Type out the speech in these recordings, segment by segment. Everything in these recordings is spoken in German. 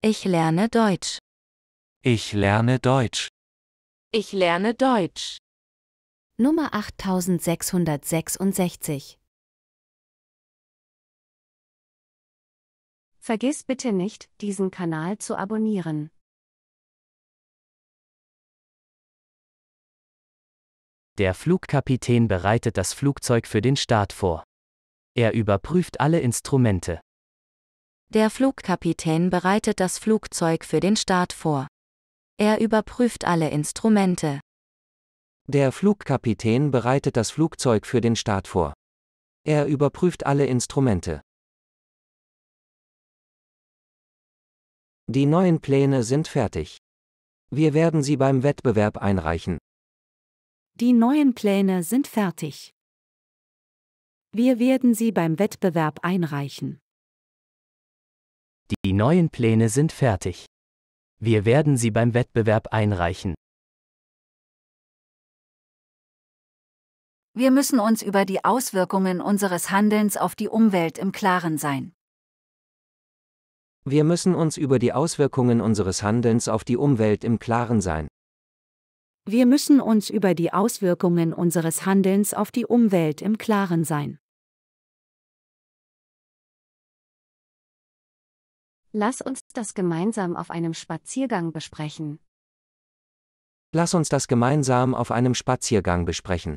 Ich lerne Deutsch. Ich lerne Deutsch. Ich lerne Deutsch. Nummer 8666. Vergiss bitte nicht, diesen Kanal zu abonnieren. Der Flugkapitän bereitet das Flugzeug für den Start vor. Er überprüft alle Instrumente. Der Flugkapitän bereitet das Flugzeug für den Start vor. Er überprüft alle Instrumente. Der Flugkapitän bereitet das Flugzeug für den Start vor. Er überprüft alle Instrumente. Die neuen Pläne sind fertig. Wir werden sie beim Wettbewerb einreichen. Die neuen Pläne sind fertig. Wir werden sie beim Wettbewerb einreichen. Die neuen Pläne sind fertig. Wir werden sie beim Wettbewerb einreichen. Wir müssen uns über die Auswirkungen unseres Handelns auf die Umwelt im Klaren sein. Wir müssen uns über die Auswirkungen unseres Handelns auf die Umwelt im Klaren sein. Wir müssen uns über die Auswirkungen unseres Handelns auf die Umwelt im Klaren sein. Lass uns das gemeinsam auf einem Spaziergang besprechen. Lass uns das gemeinsam auf einem Spaziergang besprechen.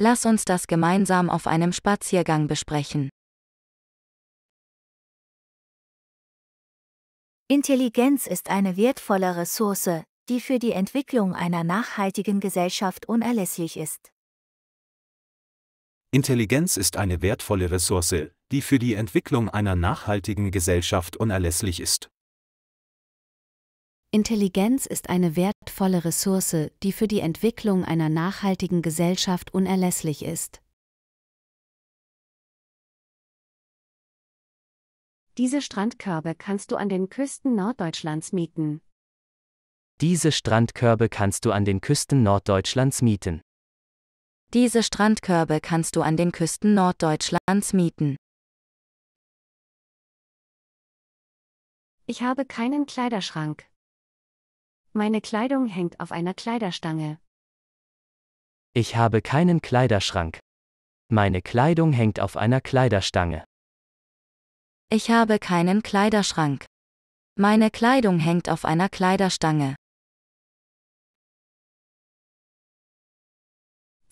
Lass uns das gemeinsam auf einem Spaziergang besprechen. Intelligenz ist eine wertvolle Ressource, die für die Entwicklung einer nachhaltigen Gesellschaft unerlässlich ist. Intelligenz ist eine wertvolle Ressource, die für die Entwicklung einer nachhaltigen Gesellschaft unerlässlich ist. Intelligenz ist eine wertvolle Ressource, die für die Entwicklung einer nachhaltigen Gesellschaft unerlässlich ist. Diese Strandkörbe kannst du an den Küsten Norddeutschlands mieten. Diese Strandkörbe kannst du an den Küsten Norddeutschlands mieten. Diese Strandkörbe kannst du an den Küsten Norddeutschlands mieten. Ich habe keinen Kleiderschrank. Meine Kleidung hängt auf einer Kleiderstange. Ich habe keinen Kleiderschrank. Meine Kleidung hängt auf einer Kleiderstange. Ich habe keinen Kleiderschrank. Meine Kleidung hängt auf einer Kleiderstange.